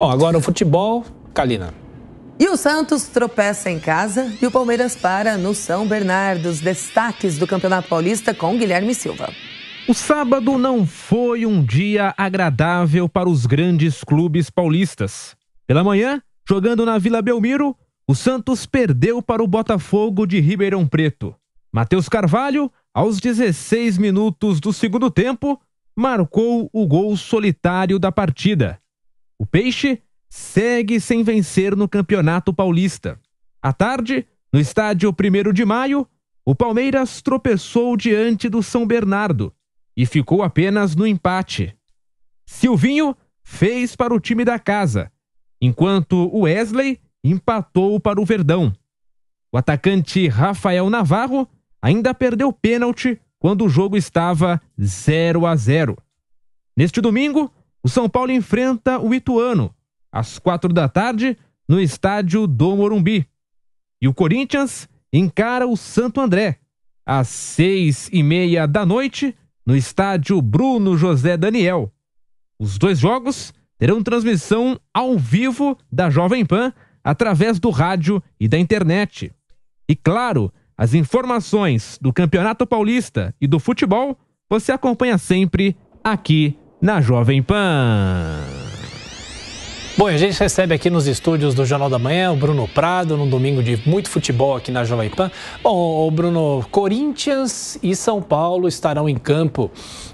Bom, agora o futebol, Kalina. E o Santos tropeça em casa e o Palmeiras para no São Bernardo. Os destaques do Campeonato Paulista com Guilherme Silva. O sábado não foi um dia agradável para os grandes clubes paulistas. Pela manhã, jogando na Vila Belmiro, o Santos perdeu para o Botafogo de Ribeirão Preto. Matheus Carvalho, aos 16 minutos do segundo tempo, marcou o gol solitário da partida. O Peixe segue sem vencer no Campeonato Paulista. À tarde, no estádio 1 de Maio, o Palmeiras tropeçou diante do São Bernardo e ficou apenas no empate. Silvinho fez para o time da casa, enquanto Wesley empatou para o Verdão. O atacante Rafael Navarro ainda perdeu pênalti quando o jogo estava 0 a 0. Neste domingo, o São Paulo enfrenta o Ituano às quatro da tarde no estádio do Morumbi. E o Corinthians encara o Santo André às seis e meia da noite no estádio Bruno José Daniel. Os dois jogos terão transmissão ao vivo da Jovem Pan através do rádio e da internet. E claro, as informações do Campeonato Paulista e do futebol você acompanha sempre aqui na Jovem Pan. Bom, a gente recebe aqui nos estúdios do Jornal da Manhã o Bruno Prado, num domingo de muito futebol aqui na Jovem Pan. Bom, Bruno, Corinthians e São Paulo estarão em campo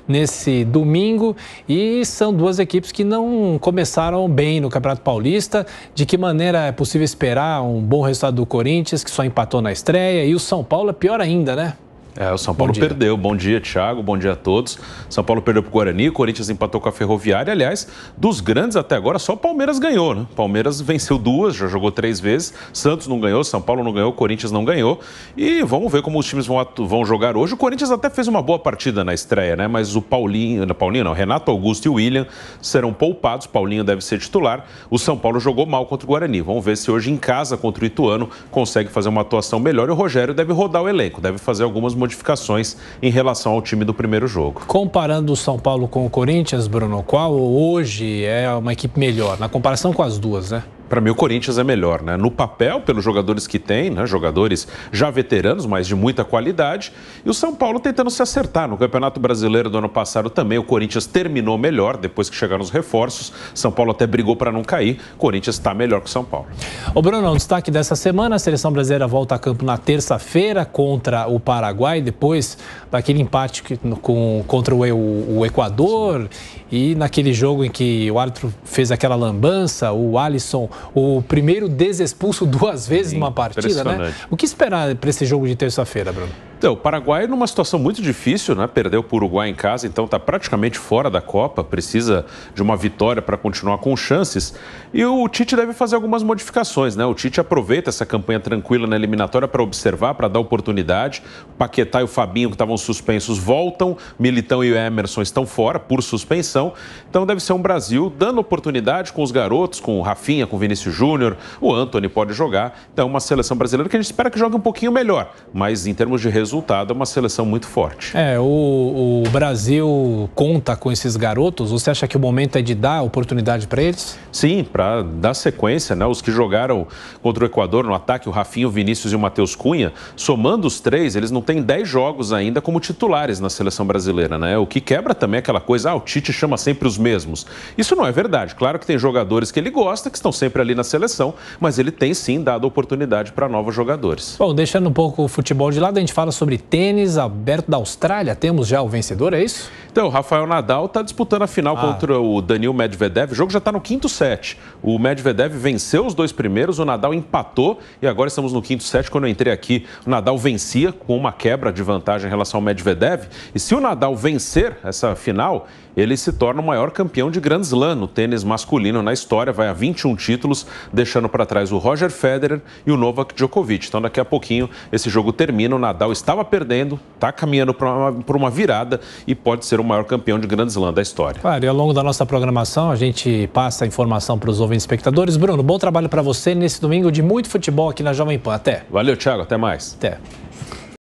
nesse domingo e são duas equipes que não começaram bem no Campeonato Paulista. De que maneira é possível esperar um bom resultado do Corinthians, que só empatou na estreia, e o São Paulo é pior ainda, né? É, o São Paulo bom perdeu. Bom dia, Thiago. Bom dia a todos. São Paulo perdeu para o Guarani, o Corinthians empatou com a Ferroviária. Aliás, dos grandes até agora, só o Palmeiras ganhou. Né? Palmeiras venceu duas, já jogou três vezes. Santos não ganhou, São Paulo não ganhou, Corinthians não ganhou. E vamos ver como os times vão, vão jogar hoje. O Corinthians até fez uma boa partida na estreia, né? Mas o Paulinho, não, Paulinho não, Renato Augusto e o William serão poupados. Paulinho deve ser titular. O São Paulo jogou mal contra o Guarani. Vamos ver se hoje em casa contra o Ituano consegue fazer uma atuação melhor. E o Rogério deve rodar o elenco, deve fazer algumas modificações em relação ao time do primeiro jogo. Comparando o São Paulo com o Corinthians, Bruno, qual hoje é uma equipe melhor? Na comparação com as duas, né? para mim o Corinthians é melhor, né? No papel, pelos jogadores que tem, né? Jogadores já veteranos, mas de muita qualidade. E o São Paulo tentando se acertar. No Campeonato Brasileiro do ano passado também, o Corinthians terminou melhor depois que chegaram os reforços. São Paulo até brigou para não cair. O Corinthians está melhor que o São Paulo. O Bruno, o destaque dessa semana, a seleção brasileira volta a campo na terça-feira contra o Paraguai, depois daquele empate com, contra o, o Equador. Sim. E naquele jogo em que o árbitro fez aquela lambança, o Alisson o primeiro desexpulso duas vezes Sim, numa partida, né? O que esperar para esse jogo de terça-feira, Bruno? É, o Paraguai numa situação muito difícil, né? Perdeu o Uruguai em casa, então está praticamente fora da Copa, precisa de uma vitória para continuar com chances. E o Tite deve fazer algumas modificações, né? O Tite aproveita essa campanha tranquila na eliminatória para observar, para dar oportunidade. O Paquetá e o Fabinho, que estavam suspensos, voltam. Militão e o Emerson estão fora por suspensão. Então deve ser um Brasil dando oportunidade com os garotos, com o Rafinha, com o Vinícius Júnior, o Anthony pode jogar. Então, é uma seleção brasileira que a gente espera que jogue um pouquinho melhor, mas em termos de resultado resultado, é uma seleção muito forte. É, o, o Brasil conta com esses garotos. Você acha que o momento é de dar oportunidade para eles? Sim, para dar sequência, né? Os que jogaram contra o Equador no ataque, o Rafinho, o Vinícius e o Matheus Cunha, somando os três, eles não têm dez jogos ainda como titulares na seleção brasileira, né? O que quebra também é aquela coisa, ah, o Tite chama sempre os mesmos. Isso não é verdade. Claro que tem jogadores que ele gosta, que estão sempre ali na seleção, mas ele tem sim dado oportunidade para novos jogadores. Bom, deixando um pouco o futebol de lado, a gente fala sobre tênis aberto da Austrália. Temos já o vencedor, é isso? Então, o Rafael Nadal está disputando a final ah. contra o Daniel Medvedev. O jogo já está no quinto set. O Medvedev venceu os dois primeiros, o Nadal empatou e agora estamos no quinto set. Quando eu entrei aqui, o Nadal vencia com uma quebra de vantagem em relação ao Medvedev. E se o Nadal vencer essa final, ele se torna o maior campeão de Grand Slam no tênis masculino na história. Vai a 21 títulos, deixando para trás o Roger Federer e o Novak Djokovic. Então, daqui a pouquinho, esse jogo termina. O Nadal está estava perdendo, está caminhando para uma, uma, virada e pode ser o maior campeão de Grand Slam da história. Claro, e ao longo da nossa programação a gente passa a informação para os ouvintes espectadores. Bruno, bom trabalho para você nesse domingo de muito futebol aqui na Jovem Pan. Até. Valeu, Thiago. Até mais. Até.